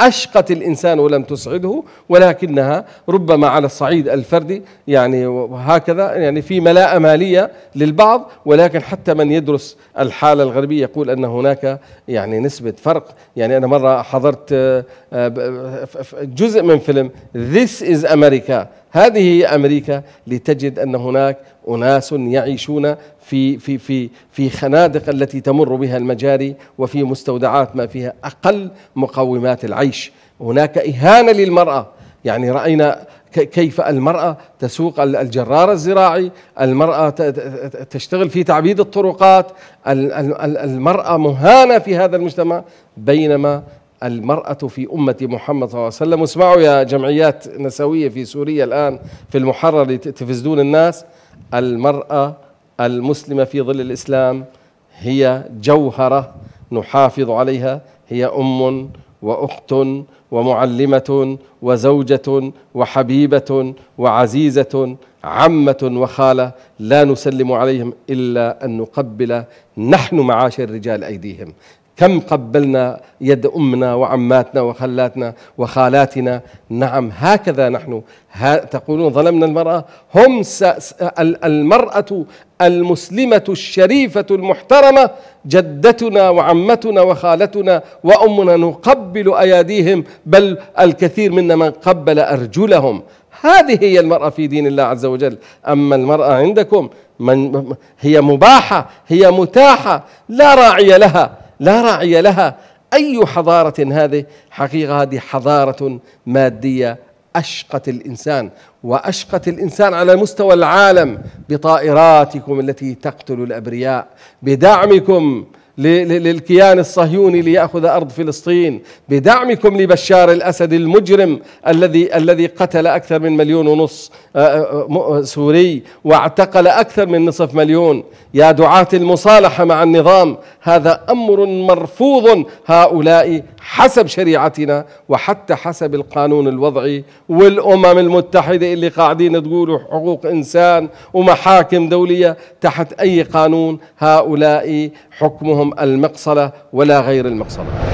أشقت الإنسان ولم تسعده ولكنها ربما على الصعيد الفردي يعني وهكذا يعني في ملاءة مالية للبعض ولكن حتى من يدرس الحالة الغربية يقول أن هناك يعني نسبة فرق يعني أنا مرة حضرت آه، جزء من فيلم This is America هذه هي أمريكا لتجد أن هناك أناس يعيشون في في في في خنادق التي تمر بها المجاري وفي مستودعات ما فيها أقل مقومات العيش هناك إهانة للمرأة يعني رأينا كيف المرأة تسوق الجرار الزراعي المرأة تشتغل في تعبيد الطرقات المرأة مهانة في هذا المجتمع بينما المرأة في أمة محمد صلى الله عليه وسلم اسمعوا يا جمعيات نسوية في سوريا الآن في المحرر تفزدون الناس المرأة المسلمة في ظل الإسلام هي جوهرة نحافظ عليها هي أم وأخت ومعلمة وزوجة وحبيبة وعزيزة عمة وخالة لا نسلم عليهم إلا أن نقبل نحن معاشر الرجال أيديهم كم قبلنا يد امنا وعماتنا وخلاتنا وخالاتنا نعم هكذا نحن ها تقولون ظلمنا المراه هم المراه المسلمه الشريفه المحترمه جدتنا وعمتنا وخالتنا وامنا نقبل اياديهم بل الكثير منا من قبل ارجلهم هذه هي المراه في دين الله عز وجل اما المراه عندكم من هي مباحه هي متاحه لا راعي لها لا راعي لها أي حضارة هذه حقيقة هذه حضارة مادية أشقت الإنسان وأشقت الإنسان على مستوى العالم بطائراتكم التي تقتل الأبرياء بدعمكم للكيان الصهيوني ليأخذ أرض فلسطين بدعمكم لبشار الأسد المجرم الذي الذي قتل أكثر من مليون ونص آه، آه، آه، سوري واعتقل أكثر من نصف مليون يا دعاة المصالحة مع النظام هذا أمر مرفوض هؤلاء حسب شريعتنا وحتى حسب القانون الوضعي والأمم المتحدة اللي قاعدين تقولوا حقوق إنسان ومحاكم دولية تحت أي قانون هؤلاء حكمهم يلزمهم المقصلة ولا غير المقصلة